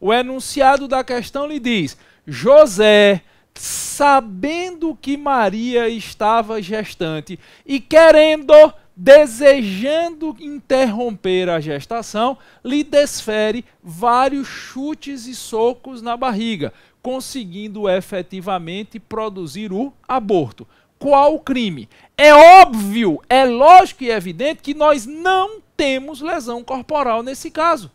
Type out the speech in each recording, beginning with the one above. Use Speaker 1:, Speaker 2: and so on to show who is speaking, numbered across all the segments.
Speaker 1: O enunciado da questão lhe diz: José, sabendo que Maria estava gestante e querendo, desejando interromper a gestação, lhe desfere vários chutes e socos na barriga, conseguindo efetivamente produzir o aborto qual o crime. É óbvio, é lógico e evidente que nós não temos lesão corporal nesse caso.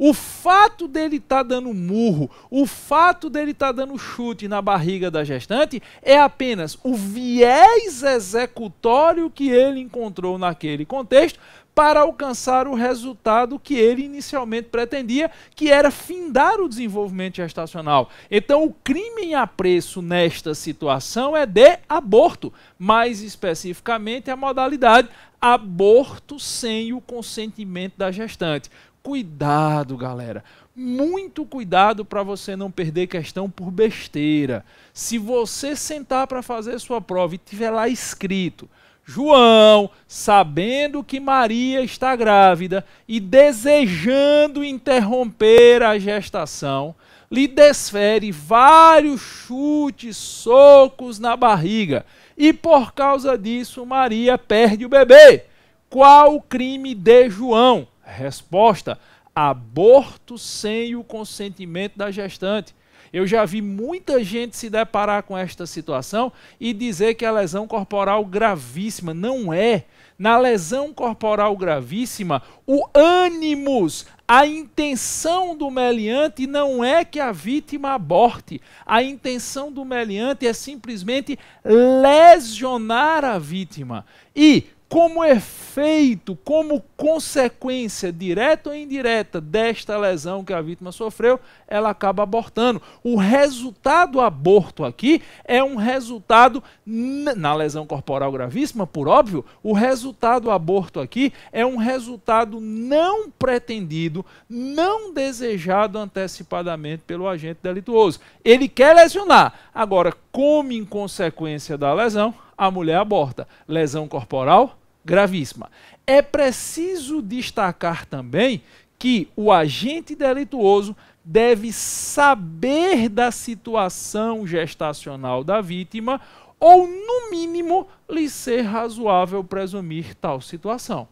Speaker 1: O fato dele estar tá dando murro, o fato dele estar tá dando chute na barriga da gestante é apenas o viés executório que ele encontrou naquele contexto para alcançar o resultado que ele inicialmente pretendia, que era findar o desenvolvimento gestacional. Então, o crime em apreço nesta situação é de aborto, mais especificamente a modalidade aborto sem o consentimento da gestante. Cuidado, galera. Muito cuidado para você não perder questão por besteira. Se você sentar para fazer sua prova e tiver lá escrito João, sabendo que Maria está grávida e desejando interromper a gestação, lhe desfere vários chutes, socos na barriga, e por causa disso Maria perde o bebê. Qual o crime de João? Resposta: aborto sem o consentimento da gestante. Eu já vi muita gente se deparar com esta situação e dizer que a lesão corporal gravíssima não é. Na lesão corporal gravíssima, o ânimos, a intenção do meliante não é que a vítima aborte. A intenção do meliante é simplesmente lesionar a vítima. E como efeito, como consequência direta ou indireta desta lesão que a vítima sofreu, ela acaba abortando. O resultado aborto aqui é um resultado na lesão corporal gravíssima, por óbvio, o resultado aborto aqui é um resultado não pretendido, não desejado antecipadamente pelo agente delituoso. Ele quer lesionar, Agora, como em consequência da lesão, a mulher aborta. Lesão corporal gravíssima. É preciso destacar também que o agente delituoso deve saber da situação gestacional da vítima ou, no mínimo, lhe ser razoável presumir tal situação.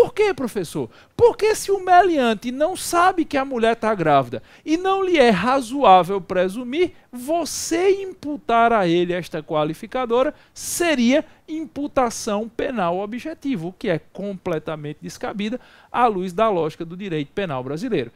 Speaker 1: Por quê, professor? Porque se o meliante não sabe que a mulher está grávida e não lhe é razoável presumir, você imputar a ele esta qualificadora seria imputação penal objetiva, o que é completamente descabida à luz da lógica do direito penal brasileiro.